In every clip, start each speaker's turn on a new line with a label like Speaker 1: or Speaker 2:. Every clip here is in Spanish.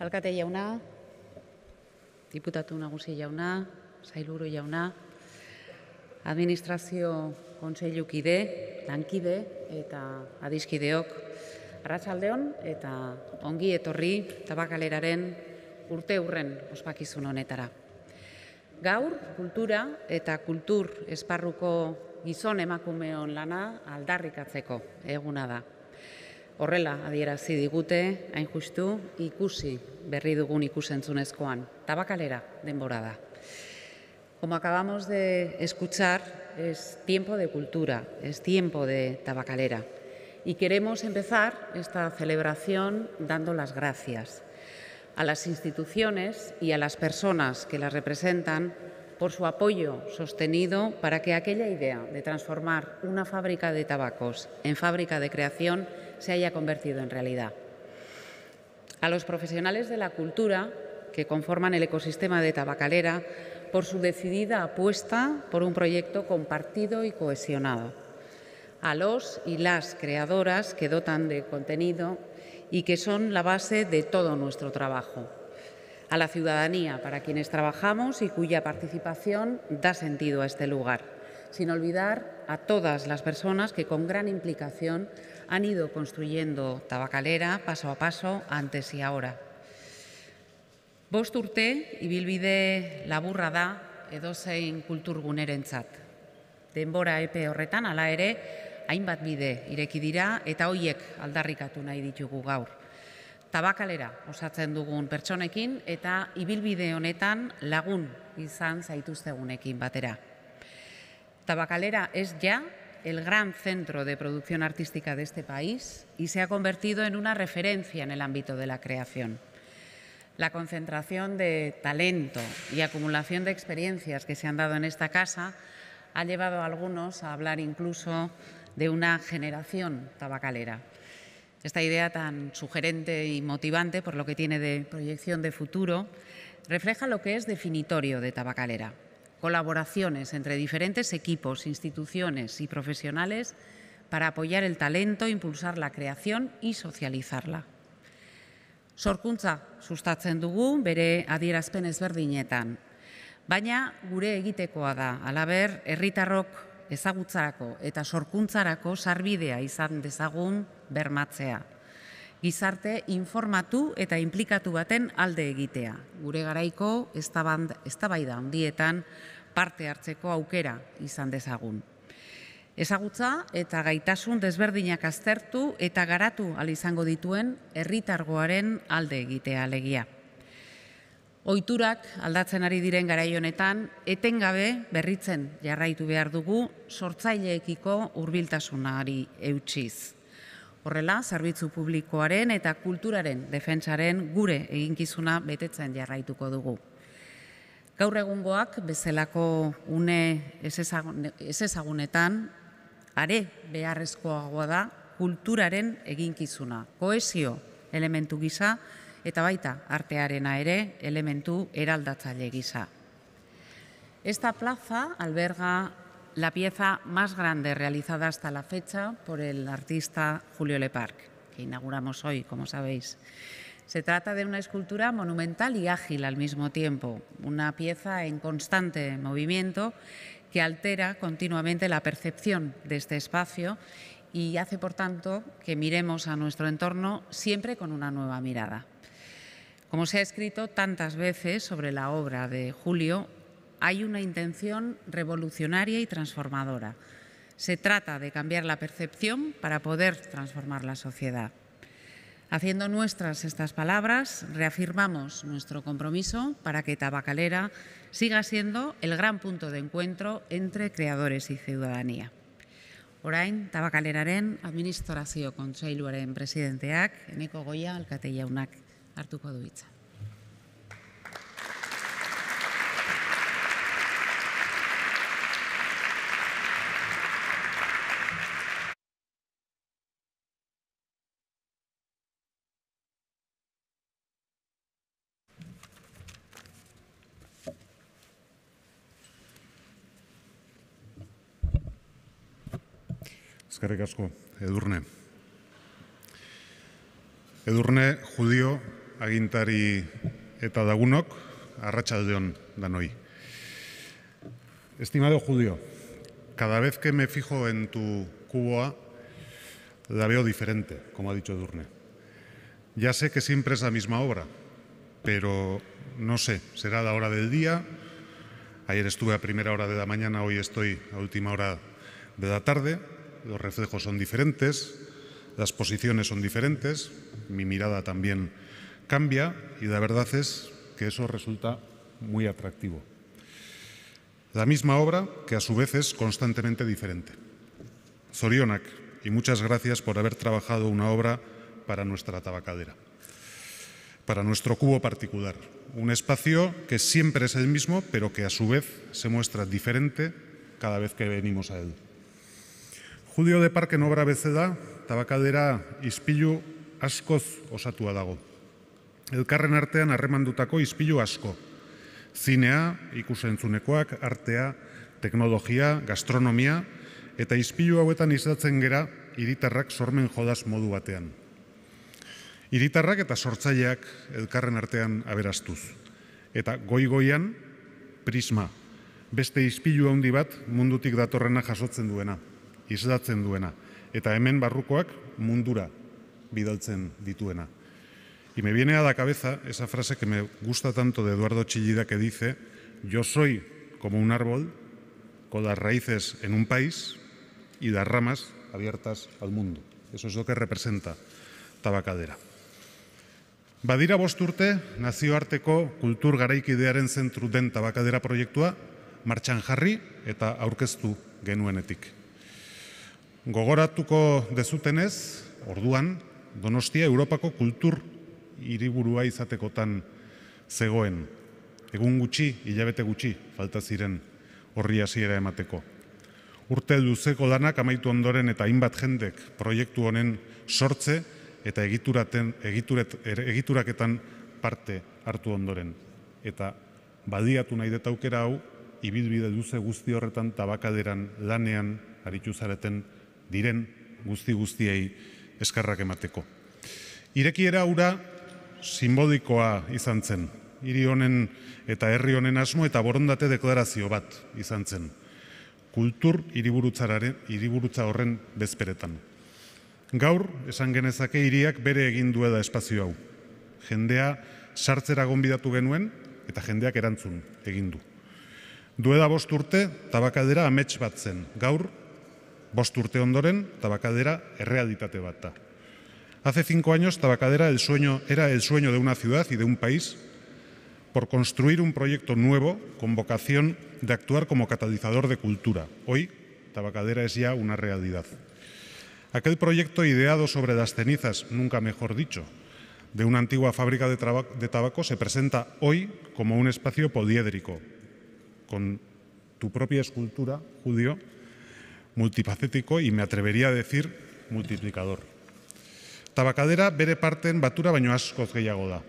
Speaker 1: Alkate jauna, diputatu nagusi jauna, zailuru jauna, administrazio kontseilukide, lankide eta adiskideok, arratsaldeon eta ongi etorri tabakaleraren urte hurren ospakizun honetara. Gaur, kultura eta kultur esparruko gizon emakumeon lana aldarrikatzeko eguna da. Horrela adierazi digute, hain justu, ikusi berri dugun ikusentzunezkoan. ...tabacalera de da. Como acabamos de escuchar, es tiempo de cultura, es tiempo de tabacalera. Y queremos empezar esta celebración dando las gracias a las instituciones y a las personas que las representan por su apoyo sostenido para que aquella idea de transformar una fábrica de tabacos en fábrica de creación se haya convertido en realidad. A los profesionales de la cultura que conforman el ecosistema de Tabacalera por su decidida apuesta por un proyecto compartido y cohesionado. A los y las creadoras que dotan de contenido y que son la base de todo nuestro trabajo. A la ciudadanía para quienes trabajamos y cuya participación da sentido a este lugar. Sin olvidar a todas las personas que con gran implicación han ido construyendo tabakalera paso a paso antes y ahora. Bost urte ibilbide laburra da edozein kulturgunerentzat. Denbora epe horretan ala ere hainbat bide ireki dira eta hoiek aldarrikatu nahi ditugu gaur. Tabakalera osatzen dugun pertsonekin eta ibilbide honetan lagun izan zaituztegunekin batera. Tabakalera ez ja el gran centro de producción artística de este país y se ha convertido en una referencia en el ámbito de la creación. La concentración de talento y acumulación de experiencias que se han dado en esta casa ha llevado a algunos a hablar incluso de una generación tabacalera. Esta idea tan sugerente y motivante por lo que tiene de proyección de futuro refleja lo que es definitorio de tabacalera, colaboraciones entre diferentes equipos, instituciones y profesionales para apoyar el talento, impulsar la creación y socializarla. Sorkuntza sustatzen dugu bere adierazpen ezberdinetan. Baina gure egitekoa da, alaber, herritarrok ezagutzarako eta sorkuntzarako sarbidea izan dezagun bermatzea gizarte informatu eta implikatu baten alde egitea. Gure garaiko eztabaida handietan parte hartzeko aukera izan dezagun. Ezagutza eta gaitasun desberdinak aztertu eta garatu al izango dituen herritargoaren alde egitea alegia. Oiturak aldatzen ari diren garaio honetan etengabe berritzen jarraitu behar dugu sortzaileekiko hurbiltasunari eutsiz. Horrela, zerbitzu publikoaren eta kulturaren defentsaren gure eginkizuna betetzen jarraituko dugu. Gaur egungoak bezalako une esezagunetan, are beharrezkoagoa da kulturaren eginkizuna, koesio elementu gisa eta baita artearena ere elementu eraldatzaile gisa. Esta plaza alberga la pieza más grande realizada hasta la fecha por el artista Julio Leparc, que inauguramos hoy, como sabéis. Se trata de una escultura monumental y ágil al mismo tiempo, una pieza en constante movimiento que altera continuamente la percepción de este espacio y hace, por tanto, que miremos a nuestro entorno siempre con una nueva mirada. Como se ha escrito tantas veces sobre la obra de Julio, hay una intención revolucionaria y transformadora. Se trata de cambiar la percepción para poder transformar la sociedad. Haciendo nuestras estas palabras, reafirmamos nuestro compromiso para que Tabacalera siga siendo el gran punto de encuentro entre creadores y ciudadanía. Orain, administrazio kontseiluaren presidenteak, Eneko Goia alkate hartuko du
Speaker 2: Eskerrik Edurne. Edurne, judío agintari eta dagunok, arratsaldeon danoi. Estimado judío, cada vez que me fijo en tu a la veo diferente, como ha dicho Edurne. Ya sé que siempre es la misma obra, pero no sé, será la hora del día. Ayer estuve a primera hora de la mañana, hoy estoy a última hora de la tarde los reflejos son diferentes, las posiciones son diferentes, mi mirada también cambia y la verdad es que eso resulta muy atractivo. La misma obra que a su vez es constantemente diferente. Zorionak, y muchas gracias por haber trabajado una obra para nuestra tabacadera, para nuestro cubo particular. Un espacio que siempre es el mismo, pero que a su vez se muestra diferente cada vez que venimos a él. Julio de Parken obra bezeda, da, tabakadera ispilu askoz osatua dago. Elkarren artean arremandutako ispilu asko. Zinea, ikusentzunekoak, artea, teknologia, gastronomia, eta ispilu hauetan izatzen gera hiritarrak sormen jodaz modu batean. Hiritarrak eta sortzaileak elkarren artean aberastuz. Eta goi-goian, prisma, beste izpilu handi bat mundutik datorrena jasotzen duena izlatzen duena, eta hemen barrukoak mundura bidaltzen dituena. Y me viene a la cabeza esa frase que me gusta tanto de Eduardo Chillida que dice, yo soy como un árbol con las raíces en un país y las ramas abiertas al mundo. Eso es lo que representa tabacadera. Badira bost urte, nazioarteko kultur garaikidearen zentru den tabakadera proiektua martxan jarri eta aurkeztu genuenetik. Gogoratuko dezutenez, orduan, Donostia Europako kultur hiriburua izatekotan zegoen. Egun gutxi, hilabete gutxi, falta ziren horri hasiera emateko. Urte luzeko lanak amaitu ondoren eta hainbat jendek proiektu honen sortze eta egituraten, egituraketan parte hartu ondoren. Eta badiatu nahi detaukera hau, ibilbide luze guzti horretan tabakaderan lanean arituzareten diren guzti guztiei eskarrak emateko. Irekiera ura simbolikoa izan zen, hiri honen eta herri honen asmo eta borondate deklarazio bat izan zen, kultur hiriburutza horren bezperetan. Gaur, esan genezake hiriak bere egin duela espazio hau. Jendea sartzera gonbidatu genuen eta jendeak erantzun egin du. Dueda bost urte, tabakadera amets bat zen. Gaur, Bost tabacadera errealitate bat da. Hace cinco años, Tabacadera el sueño, era el sueño de una ciudad y de un país por construir un proyecto nuevo con vocación de actuar como catalizador de cultura. Hoy, Tabacadera es ya una realidad. Aquel proyecto ideado sobre las cenizas, nunca mejor dicho, de una antigua fábrica de, tabaco se presenta hoy como un espacio poliédrico, con tu propia escultura, judío, multipacético y me atrevería a decir multiplicador. Tabakadera bere parten batura baino askoz gehiago da.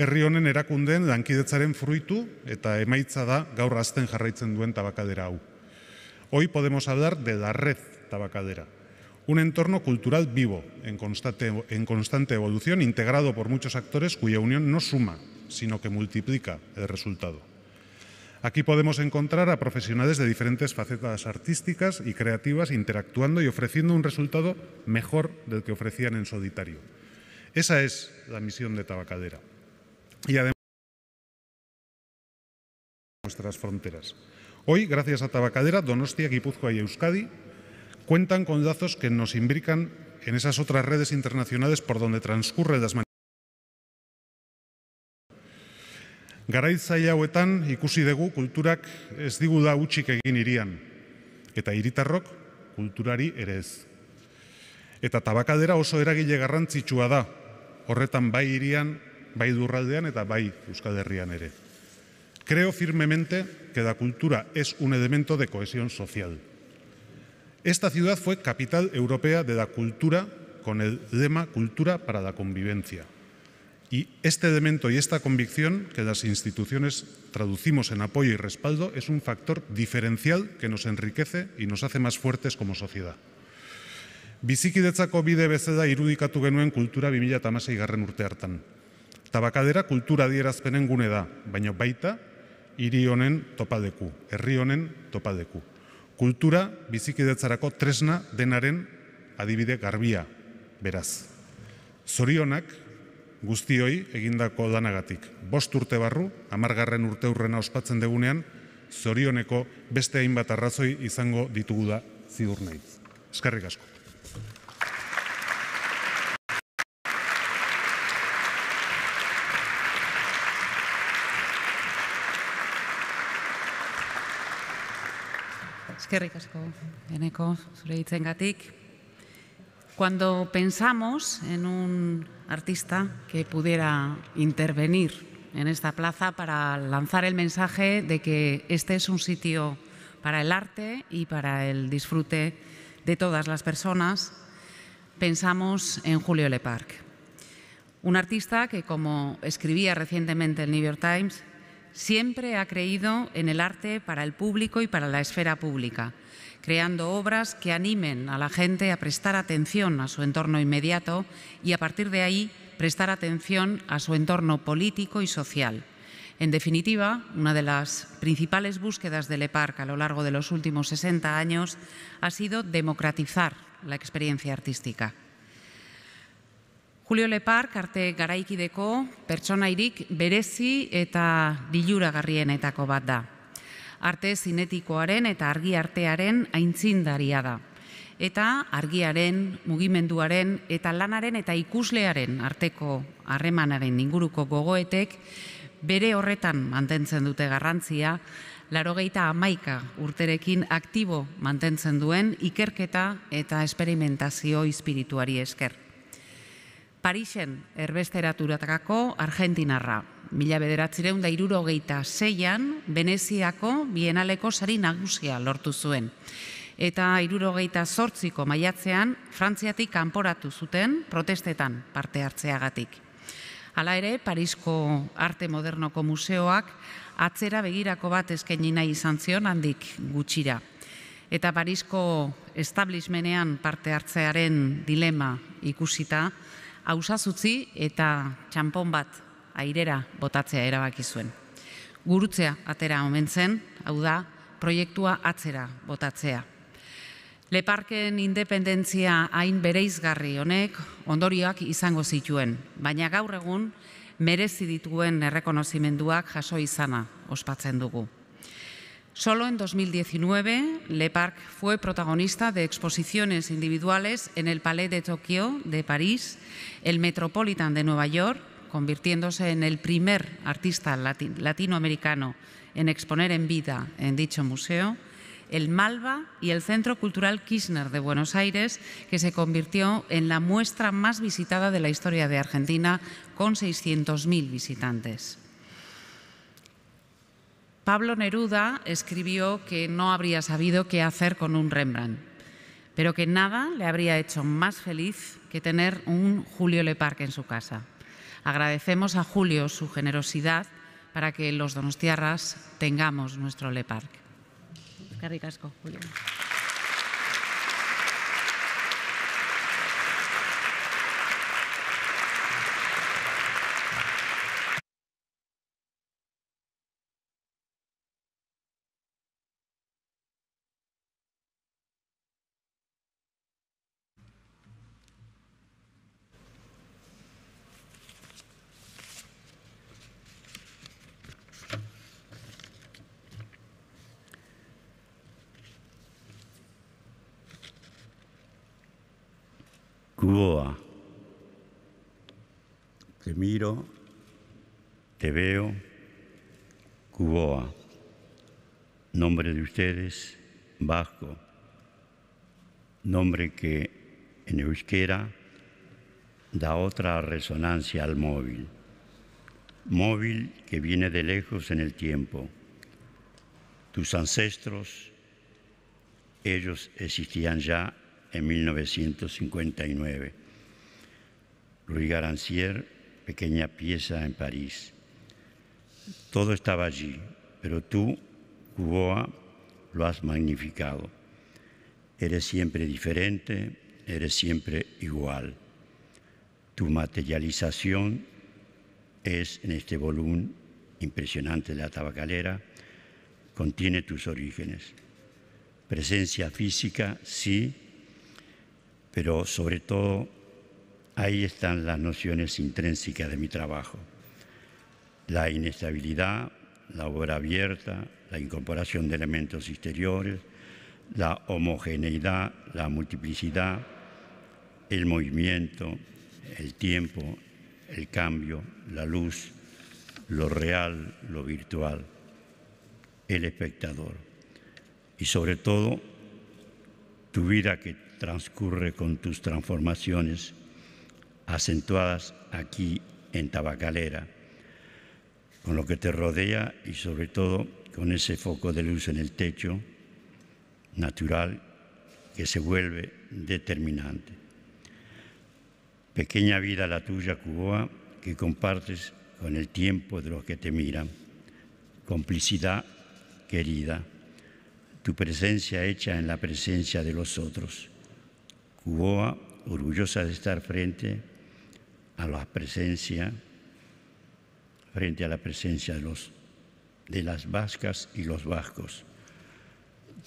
Speaker 2: Herri honen erakunden lankidetzaren fruitu eta emaitza da gaur jarraitzen duen tabacadera Hoy podemos hablar de la red tabacadera, un entorno cultural vivo, en constante, en constante evolución, integrado por muchos actores cuya unión no suma, sino que multiplica el resultado. Aquí podemos encontrar a profesionales de diferentes facetas artísticas y creativas interactuando y ofreciendo un resultado mejor del que ofrecían en solitario. Esa es la misión de Tabacadera. Y además, nuestras fronteras. Hoy, gracias a Tabacadera, Donostia, Guipúzcoa y Euskadi cuentan con lazos que nos imbrican en esas otras redes internacionales por donde transcurren las manifestaciones. Garaitzaile hauetan ikusi dugu kulturak ez digu da utxik egin irian, eta hiritarrok kulturari ere ez. Eta tabakadera oso eragile garrantzitsua da, horretan bai irian, bai durraldean eta bai Euskal Herrian ere. Creo firmemente que la cultura es un elemento de cohesión social. Esta ciudad fue capital europea de la cultura con el lema Cultura para la Convivencia. Y este elemento y esta convicción que las instituciones traducimos en apoyo y respaldo es un factor diferencial que nos enriquece y nos hace más fuertes como sociedad. Bizikidetzako bide bezeda irudikatu genuen kultura 2008 garren urte hartan. Tabakadera kultura dierazpenen gune da, baino baita hiri honen topadeku, herri honen topadeku. Kultura bizikidetzarako tresna denaren adibide garbia, beraz. Sorionak, guztioi egindako lanagatik. Bost urte barru, amargarren urte urrena ospatzen degunean, zorioneko beste hainbat arrazoi izango ditugu da ziur Eskerrik asko.
Speaker 1: Eskerrik asko, eneko zure hitzengatik. gatik. Cuando pensamos en un artista que pudiera intervenir en esta plaza para lanzar el mensaje de que este es un sitio para el arte y para el disfrute de todas las personas, pensamos en Julio Leparc, un artista que, como escribía recientemente el New York Times, siempre ha creído en el arte para el público y para la esfera pública creando obras que animen a la gente a prestar atención a su entorno inmediato y a partir de ahí prestar atención a su entorno político y social. En definitiva, una de las principales búsquedas Le Parc a lo largo de los últimos 60 años ha sido democratizar la experiencia artística. Julio Parc arte garaikideko pertsonairik berezi eta garriena bat da. arte zinetikoaren eta argi artearen aintzindaria da. Eta argiaren, mugimenduaren, eta lanaren eta ikuslearen arteko harremanaren inguruko gogoetek bere horretan mantentzen dute garrantzia, larogeita amaika urterekin aktibo mantentzen duen ikerketa eta esperimentazio espirituari esker. Parisen erbesteraturatakako Argentinarra, mila bederatzireunda irurogeita zeian, Veneziako Bienaleko sari nagusia lortu zuen. Eta irurogeita zortziko maiatzean, Frantziatik kanporatu zuten protestetan parte hartzeagatik. Hala ere, Parisko Arte Modernoko Museoak atzera begirako bat eskaini nahi izan zion handik gutxira. Eta Parisko establishmentean parte hartzearen dilema ikusita, hausazutzi eta txampon bat airera botatzea erabaki zuen. Gurutzea atera omen zen, hau da, proiektua atzera botatzea. Leparken independentzia hain bereizgarri honek ondorioak izango zituen, baina gaur egun merezi dituen errekonozimenduak jaso izana ospatzen dugu. Solo en 2019, Le fue protagonista de exposiciones individuales en el Palais de Tokio de París, el Metropolitan de Nueva York convirtiéndose en el primer artista latinoamericano en exponer en vida en dicho museo, el Malva y el Centro Cultural Kirchner de Buenos Aires, que se convirtió en la muestra más visitada de la historia de Argentina, con 600.000 visitantes. Pablo Neruda escribió que no habría sabido qué hacer con un Rembrandt, pero que nada le habría hecho más feliz que tener un Julio Leparque en su casa. Agradecemos a Julio su generosidad para que los donostiarras tengamos nuestro LEPARC.
Speaker 3: Cuboa, Te miro, te veo, Cuboa. Nombre de ustedes, vasco. Nombre que en euskera da otra resonancia al móvil. Móvil que viene de lejos en el tiempo. Tus ancestros, ellos existían ya en 1959. Luis Garancier, pequeña pieza en París. Todo estaba allí, pero tú, Cuboa, lo has magnificado. Eres siempre diferente, eres siempre igual. Tu materialización es en este volumen impresionante de la tabacalera, contiene tus orígenes. Presencia física, sí, pero sobre todo ahí están las nociones intrínsecas de mi trabajo. La inestabilidad, la obra abierta, la incorporación de elementos exteriores, la homogeneidad, la multiplicidad, el movimiento, el tiempo, el cambio, la luz, lo real, lo virtual, el espectador. Y sobre todo, tu vida que transcurre con tus transformaciones acentuadas aquí en Tabacalera, con lo que te rodea y sobre todo con ese foco de luz en el techo natural que se vuelve determinante. Pequeña vida la tuya, Cuboa, que compartes con el tiempo de los que te miran. Complicidad querida, tu presencia hecha en la presencia de los otros. Cuboa, orgullosa de estar frente a la presencia, frente a la presencia de, las vascas y los vascos.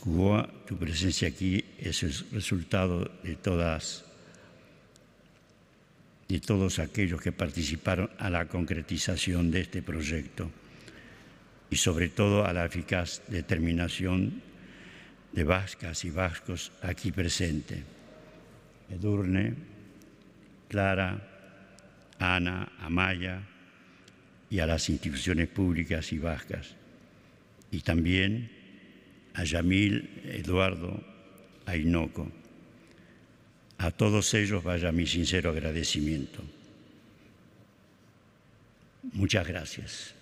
Speaker 3: Cuboa, tu presencia aquí es el resultado de todas de todos aquellos que participaron a la concretización de este proyecto y sobre todo a la eficaz determinación de vascas y vascos aquí presente. Edurne, Clara, Ana, Amaya y a las instituciones públicas y vascas. Y también a Yamil, Eduardo, a A todos ellos vaya mi sincero agradecimiento. Muchas gracias.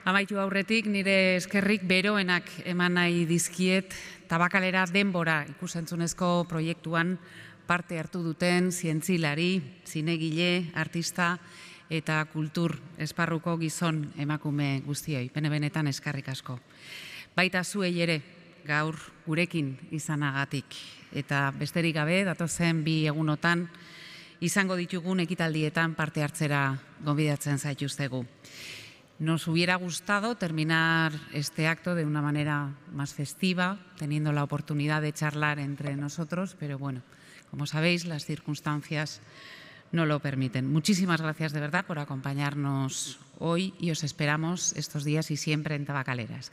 Speaker 1: Amaitu aurretik nire eskerrik beroenak eman nahi dizkiet tabakalera denbora ikusentzunezko proiektuan parte hartu duten zientzilari, zinegile, artista eta kultur esparruko gizon emakume guztioi. Bene benetan eskarrik asko. Baita zuei ere gaur gurekin izanagatik eta besterik gabe datozen bi egunotan izango ditugun ekitaldietan parte hartzera gonbidatzen zaituztegu. Nos hubiera gustado terminar este acto de una manera más festiva, teniendo la oportunidad de charlar entre nosotros, pero bueno, como sabéis, las circunstancias no lo permiten. Muchísimas gracias de verdad por acompañarnos hoy y os esperamos estos días y siempre en Tabacaleras.